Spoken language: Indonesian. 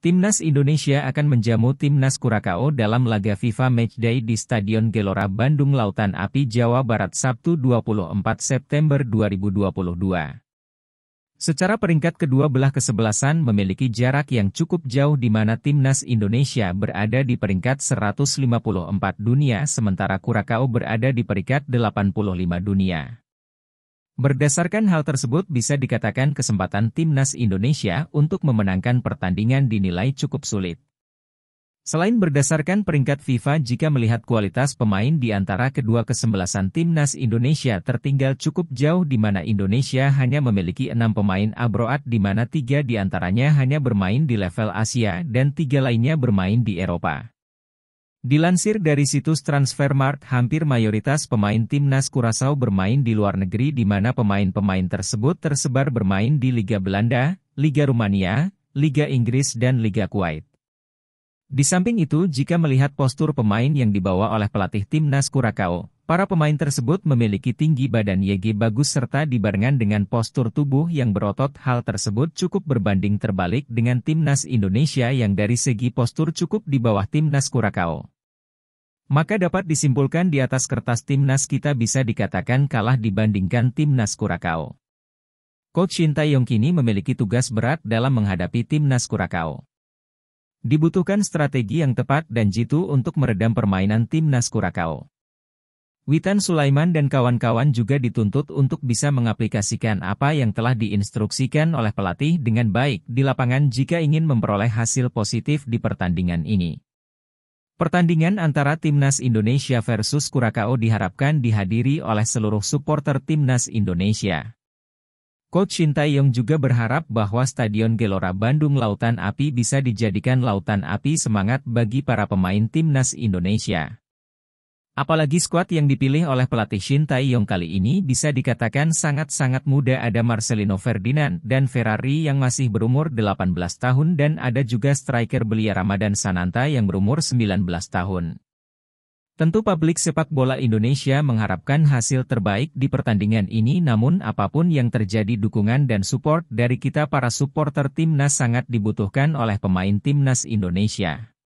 Timnas Indonesia akan menjamu Timnas Kurakao dalam laga FIFA Matchday di Stadion Gelora Bandung Lautan Api Jawa Barat Sabtu 24 September 2022. Secara peringkat kedua belah kesebelasan memiliki jarak yang cukup jauh di mana Timnas Indonesia berada di peringkat 154 dunia sementara Kurakao berada di peringkat 85 dunia. Berdasarkan hal tersebut bisa dikatakan kesempatan timnas Indonesia untuk memenangkan pertandingan dinilai cukup sulit. Selain berdasarkan peringkat FIFA jika melihat kualitas pemain di antara kedua kesembelasan timnas Indonesia tertinggal cukup jauh di mana Indonesia hanya memiliki enam pemain abroad di mana tiga di antaranya hanya bermain di level Asia dan tiga lainnya bermain di Eropa. Dilansir dari situs Transfermarkt, hampir mayoritas pemain timnas Kurasau bermain di luar negeri di mana pemain-pemain tersebut tersebar bermain di Liga Belanda, Liga Rumania, Liga Inggris dan Liga Kuwait. Di samping itu, jika melihat postur pemain yang dibawa oleh pelatih timnas Kurakau, Para pemain tersebut memiliki tinggi badan YG bagus serta dibarengan dengan postur tubuh yang berotot. Hal tersebut cukup berbanding terbalik dengan timnas Indonesia yang dari segi postur cukup di bawah timnas Kurakao. Maka dapat disimpulkan di atas kertas timnas kita bisa dikatakan kalah dibandingkan timnas Kurakao. Coach Shin Taeyong kini memiliki tugas berat dalam menghadapi timnas Kurakao. Dibutuhkan strategi yang tepat dan jitu untuk meredam permainan timnas Kurakao. Witan Sulaiman dan kawan-kawan juga dituntut untuk bisa mengaplikasikan apa yang telah diinstruksikan oleh pelatih dengan baik di lapangan jika ingin memperoleh hasil positif di pertandingan ini. Pertandingan antara Timnas Indonesia versus Kurakao diharapkan dihadiri oleh seluruh supporter Timnas Indonesia. Coach Shin Tae-yong juga berharap bahwa Stadion Gelora Bandung Lautan Api bisa dijadikan lautan api semangat bagi para pemain Timnas Indonesia. Apalagi skuad yang dipilih oleh pelatih Shin Tae-yong kali ini bisa dikatakan sangat-sangat muda ada Marcelino Ferdinand dan Ferrari yang masih berumur 18 tahun dan ada juga striker belia Ramadan Sananta yang berumur 19 tahun. Tentu publik sepak bola Indonesia mengharapkan hasil terbaik di pertandingan ini namun apapun yang terjadi dukungan dan support dari kita para supporter timnas sangat dibutuhkan oleh pemain timnas Indonesia.